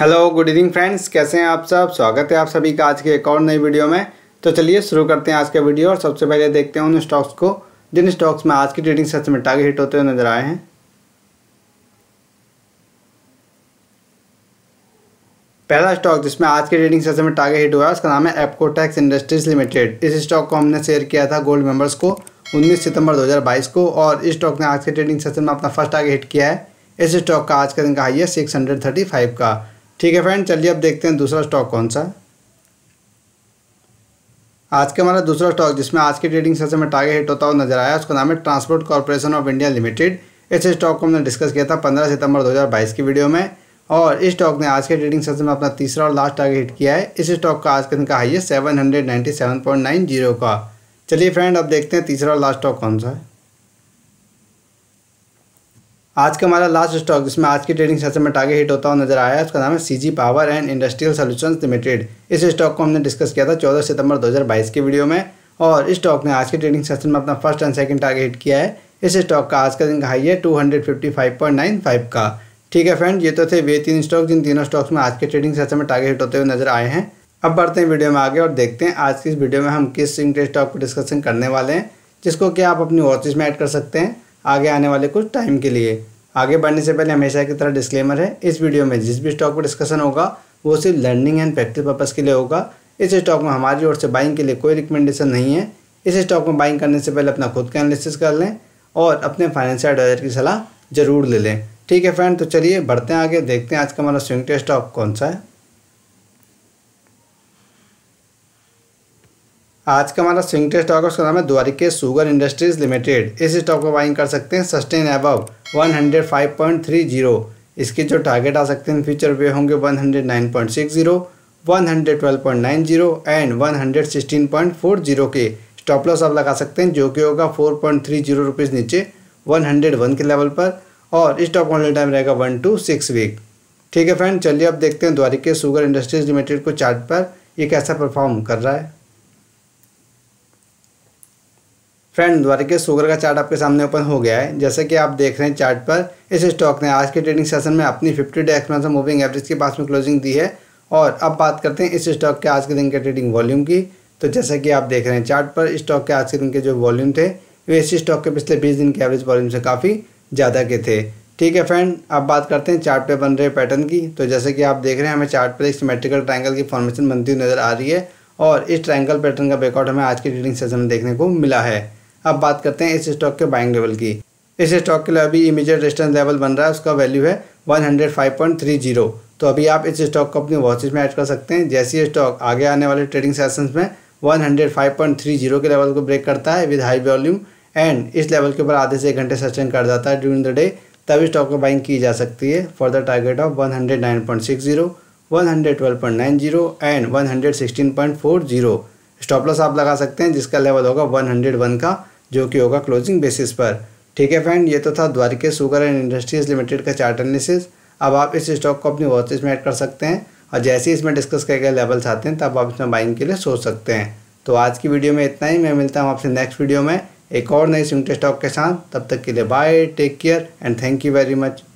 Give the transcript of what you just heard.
hello good evening friends कैसे हैं आप सब स्वागत है आप सभी का आज के एक और नई वीडियो में तो चलिए शुरू करते हैं आज का वीडियो और सबसे पहले देखते हैं उन स्टॉक्स को जिन स्टॉक्स में आज की ट्रेडिंग सेशन में टारगेट हिट होते हुए नजर आए हैं पहला स्टॉक जिसमें आज के ट्रेडिंग सेशन में टारगेट हिट हुआ है उसका नाम है एपकोटेक्स इंडस्ट्रीज लिमिटेड इस स्टॉक को हमने शेयर किया था गोल्ड मेंबर्स को उन्नीस सितंबर बाईस को और इस स्टॉक ने आज के ट्रेडिंग सेशन में अपना फर्स्ट टारगेट हिट किया है इस स्टॉक का आज का दिन का हाई है फाइव का ठीक है फ्रेंड चलिए अब देखते हैं दूसरा स्टॉक कौन सा आज का हमारा दूसरा स्टॉक जिसमें आज के ट्रेडिंग सेशन में टारगेट हिट होता हुआ नजर आया उसका नाम है Transport Corporation of India Limited इस स्टॉक को हमने डिस्कस किया था 15 सितंबर 2022 की वीडियो में और इस स्टॉक ने आज के ट्रेडिंग सेशन में अपना तीसरा और लास्ट टारगेट हिट किया है इस स्टॉक का आज के दिन का हाई है सेवन का चलिए फ्रेंड अब देखते हैं तीसरा और लास्ट स्टॉक कौन सा है आज का हमारा लास्ट स्टॉक जिसमें आज के ट्रेडिंग सेशन में टारगेट हिट होता हुआ नजर आया उसका नाम है CG Power and Industrial Solutions Limited इस स्टॉक को हमने डिस्कस किया था 14 सितंबर 2022 के वीडियो में और इस स्टॉक ने आज के ट्रेडिंग सेशन में अपना first and second target hit किया है इस स्टॉक का आज का दिन हाई है टू का ठीक है फ्रेंड ये तो थे वे तीन स्टॉक जिन तीनों स्टॉक्स में आज के ट्रेडिंग सेशन में टारगेट हिट होते हुए नजर आए हैं अब बढ़ते हैं वीडियो में आगे और देखते हैं आज की इस वीडियो में हम किस इंटरेस्ट स्टॉक को डिस्कशन करने वाले हैं जिसको कि आप अपनी वॉचिस में ऐड कर सकते हैं आगे आने वाले कुछ टाइम के लिए आगे बढ़ने से पहले हमेशा की तरह डिस्क्लेमर है इस वीडियो में जिस भी स्टॉक पर डिस्कशन होगा वो सिर्फ लर्निंग एंड प्रैक्टिस पर्पज़ के लिए होगा इस स्टॉक में हमारी ओर से बाइंग के लिए कोई रिकमेंडेशन नहीं है इस स्टॉक में बाइंग करने से पहले अपना खुद का एनालिसिस कर लें और अपने फाइनेंशियल एडवाइजर की सलाह ज़रूर ले लें ठीक है फ्रेंड तो चलिए बढ़ते हैं आगे देखते हैं आज का हमारा स्विंग टेस्ट स्टॉक कौन सा है आज का हमारा स्विंग टेस्ट स्टॉक उसका नाम है द्वारिके सुगर इंडस्ट्रीज लिमिटेड इस स्टॉक को बाइंग कर सकते हैं सस्टेन अबव 105.30 इसके जो टारगेट आ सकते हैं फ्यूचर वे होंगे 109.60 112.90 एंड 116.40 के स्टॉप लॉस आप लगा सकते हैं जो कि होगा 4.30 पॉइंट नीचे 101 के लेवल पर और स्टॉक ऑनलाइन टाइम रहेगा वन टू सिक्स वीक ठीक है फ्रेंड चलिए अब देखते हैं द्वारिके सुगर इंडस्ट्रीज लिमिटेड को चार्ट पर ये कैसा परफॉर्म कर रहा है फ्रेंड द्वारा के सुगर का चार्ट आपके सामने ओपन हो गया है जैसे कि आप देख रहे हैं चार्ट पर इस स्टॉक ने आज के ट्रेडिंग सेशन में अपनी fifty day expense moving average के पास में क्लोजिंग दी है और अब बात करते हैं इस स्टॉक के आज के दिन के ट्रेडिंग वॉल्यूम की तो जैसे कि आप देख रहे हैं चार्ट पर स्टॉक के आज के दिन के जो वॉल्यूम थे वे इस स्टॉक के पिछले बीस दिन के एवरेज वॉल्यूम से काफ़ी ज़्यादा के थे ठीक है फ्रेंड अब बात करते हैं चार्ट पे बन रहे पैटर्न की तो जैसे कि आप देख रहे हैं हमें चार्ट पर एक सिमेट्रिकल ट्राइंगल की फॉर्मेशन बनती हुई नज़र आ रही है और इस ट्राइंगल पैटर्न का ब्रेकआउट हमें आज के ट्रेडिंग सेशन में देखने को मिला है अब बात करते हैं इस स्टॉक के बाइंग लेवल की इस स्टॉक के लिए अभी इमीजिएट रेस्टेंस लेवल बन रहा है उसका वैल्यू है जीरो तो अभी आप इस स्टॉक को अपनी वॉचिज में ऐड कर सकते हैं जैसे ही स्टॉक आगे आने वाले ट्रेडिंग सेशंस में 105.30 के लेवल को ब्रेक करता है विद हाई वॉल्यूम एंड इस लेवल के ऊपर आधे से एक घंटे सस्टेन कर जाता है ड्यूरिंग द डे तब स्टॉक को बाइंग की जा सकती है for the target of nine zero and 116.40 stop loss आप लगा सकते हैं जिसका लेवल होगा वन का जो कि होगा क्लोजिंग बेसिस पर ठीक है फ्रेंड ये तो था Dwarikesh Sugar and Industries Limited का चार्ट एनालिसिस अब आप इस स्टॉक को अपनी वॉचिस में ऐड कर सकते हैं और जैसे ही इसमें डिस्कस किए गए लेवल्स आते हैं तब आप इसमें बाइंग के लिए सोच सकते हैं तो आज की वीडियो में इतना ही मैं मिलता हूँ आपसे नेक्स्ट वीडियो में एक और नई सिमटे स्टॉक के साथ तब तक के लिए bye take care and thank you very much